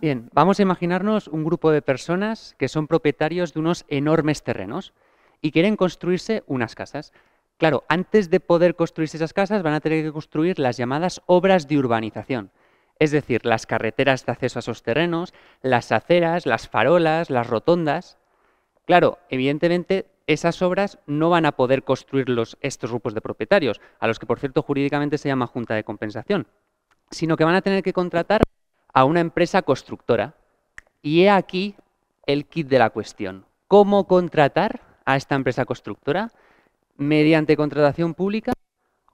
Bien, vamos a imaginarnos un grupo de personas que son propietarios de unos enormes terrenos y quieren construirse unas casas. Claro, antes de poder construirse esas casas van a tener que construir las llamadas obras de urbanización, es decir, las carreteras de acceso a esos terrenos, las aceras, las farolas, las rotondas. Claro, evidentemente esas obras no van a poder construirlos estos grupos de propietarios, a los que por cierto jurídicamente se llama junta de compensación, sino que van a tener que contratar a una empresa constructora. Y he aquí el kit de la cuestión. ¿Cómo contratar a esta empresa constructora? ¿Mediante contratación pública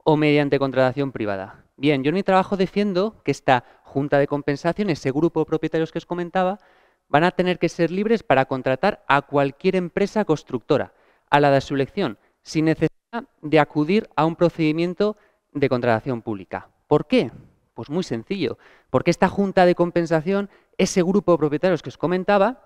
o mediante contratación privada? Bien, yo en mi trabajo defiendo que esta junta de compensación, ese grupo de propietarios que os comentaba, van a tener que ser libres para contratar a cualquier empresa constructora, a la de su elección, sin necesidad de acudir a un procedimiento de contratación pública. ¿Por qué? Pues muy sencillo, porque esta junta de compensación, ese grupo de propietarios que os comentaba,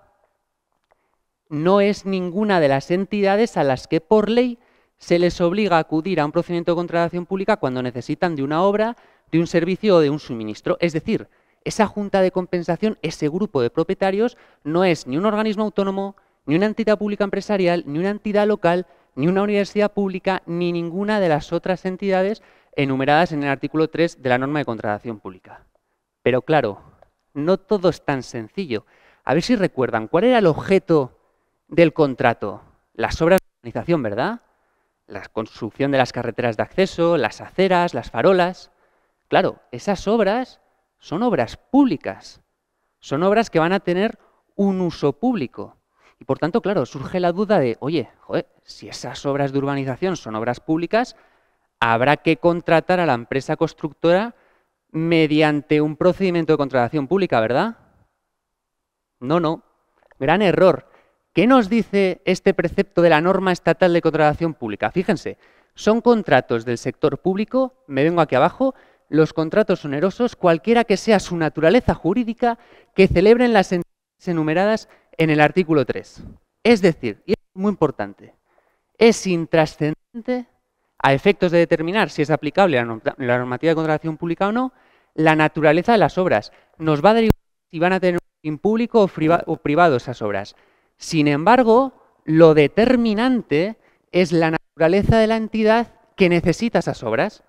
no es ninguna de las entidades a las que por ley se les obliga a acudir a un procedimiento de contratación pública cuando necesitan de una obra, de un servicio o de un suministro. Es decir, esa junta de compensación, ese grupo de propietarios, no es ni un organismo autónomo, ni una entidad pública empresarial, ni una entidad local, ni una universidad pública ni ninguna de las otras entidades enumeradas en el artículo 3 de la norma de contratación pública. Pero claro, no todo es tan sencillo. A ver si recuerdan, ¿cuál era el objeto del contrato? Las obras de urbanización, ¿verdad? La construcción de las carreteras de acceso, las aceras, las farolas. Claro, esas obras son obras públicas. Son obras que van a tener un uso público. Y por tanto, claro, surge la duda de, oye, joder, si esas obras de urbanización son obras públicas, habrá que contratar a la empresa constructora mediante un procedimiento de contratación pública, ¿verdad? No, no. Gran error. ¿Qué nos dice este precepto de la norma estatal de contratación pública? Fíjense, son contratos del sector público, me vengo aquí abajo, los contratos onerosos, cualquiera que sea su naturaleza jurídica, que celebren las entidades enumeradas en el artículo 3. Es decir, y es muy importante, es intrascendente a efectos de determinar si es aplicable la normativa de contratación pública o no, la naturaleza de las obras. Nos va a derivar si van a tener un público o privado esas obras. Sin embargo, lo determinante es la naturaleza de la entidad que necesita esas obras.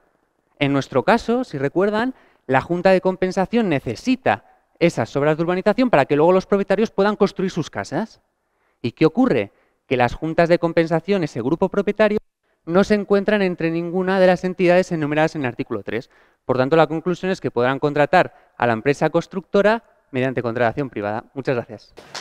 En nuestro caso, si recuerdan, la Junta de Compensación necesita esas obras de urbanización para que luego los propietarios puedan construir sus casas. ¿Y qué ocurre? Que las juntas de compensación, ese grupo propietario, no se encuentran entre ninguna de las entidades enumeradas en el artículo 3. Por tanto, la conclusión es que podrán contratar a la empresa constructora mediante contratación privada. Muchas gracias.